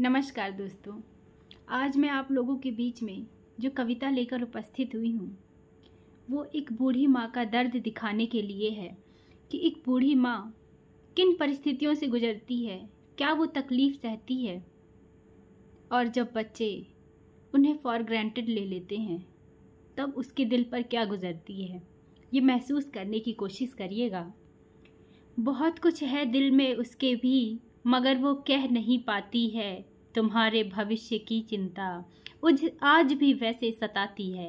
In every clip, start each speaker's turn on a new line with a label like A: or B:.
A: नमस्कार दोस्तों आज मैं आप लोगों के बीच में जो कविता लेकर उपस्थित हुई हूँ वो एक बूढ़ी माँ का दर्द दिखाने के लिए है कि एक बूढ़ी माँ किन परिस्थितियों से गुजरती है क्या वो तकलीफ़ सहती है और जब बच्चे उन्हें फॉर ग्रांटेड ले लेते हैं तब उसके दिल पर क्या गुजरती है ये महसूस करने की कोशिश करिएगा बहुत कुछ है दिल में उसके भी मगर वो कह नहीं पाती है तुम्हारे भविष्य की चिंता उज आज भी वैसे सताती है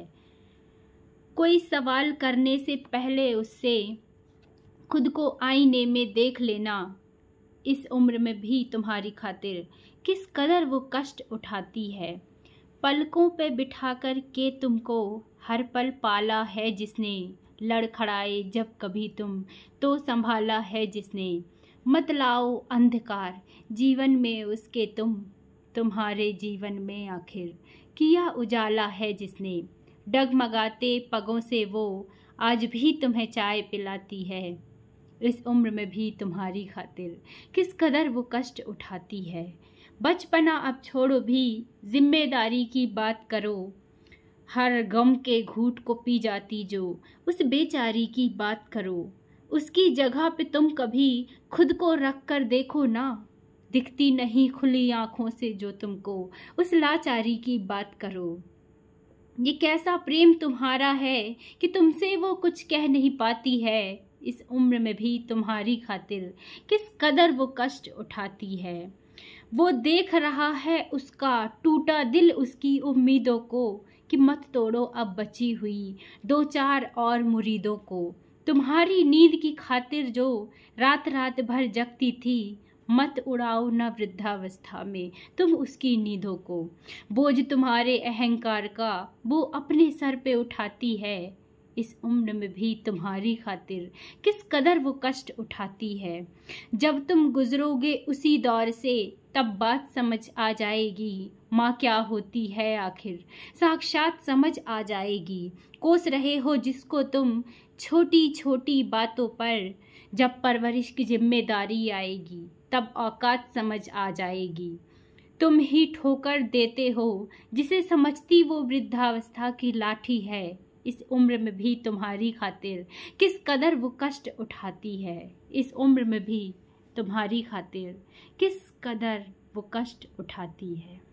A: कोई सवाल करने से पहले उससे खुद को आईने में देख लेना इस उम्र में भी तुम्हारी खातिर किस कदर वो कष्ट उठाती है पलकों पे बिठा कर के तुमको हर पल पाला है जिसने लड़खड़ाए जब कभी तुम तो संभाला है जिसने मत लाओ अंधकार जीवन में उसके तुम तुम्हारे जीवन में आखिर किया उजाला है जिसने डगमगाते पगों से वो आज भी तुम्हें चाय पिलाती है इस उम्र में भी तुम्हारी खातिर किस कदर वो कष्ट उठाती है बचपना अब छोड़ो भी जिम्मेदारी की बात करो हर गम के घूट को पी जाती जो उस बेचारी की बात करो उसकी जगह पे तुम कभी खुद को रख कर देखो ना दिखती नहीं खुली आँखों से जो तुमको उस लाचारी की बात करो ये कैसा प्रेम तुम्हारा है कि तुमसे वो कुछ कह नहीं पाती है इस उम्र में भी तुम्हारी खातिर किस कदर वो कष्ट उठाती है वो देख रहा है उसका टूटा दिल उसकी उम्मीदों को कि मत तोड़ो अब बची हुई दो चार और मुरीदों को तुम्हारी नींद की खातिर जो रात रात भर जगती थी मत उड़ाओ न वृद्धावस्था में तुम उसकी नींदों को बोझ तुम्हारे अहंकार का वो अपने सर पे उठाती है इस उम्र में भी तुम्हारी खातिर किस कदर वो कष्ट उठाती है जब तुम गुजरोगे उसी दौर से तब बात समझ आ जाएगी माँ क्या होती है आखिर साक्षात समझ आ जाएगी कोस रहे हो जिसको तुम छोटी छोटी बातों पर जब परवरिश की जिम्मेदारी आएगी तब औकात समझ आ जाएगी तुम ही ठोकर देते हो जिसे समझती वो वृद्धावस्था की लाठी है इस उम्र में भी तुम्हारी खातिर किस कदर वो कष्ट उठाती है इस उम्र में भी तुम्हारी खातिर किस कदर वो कष्ट उठाती है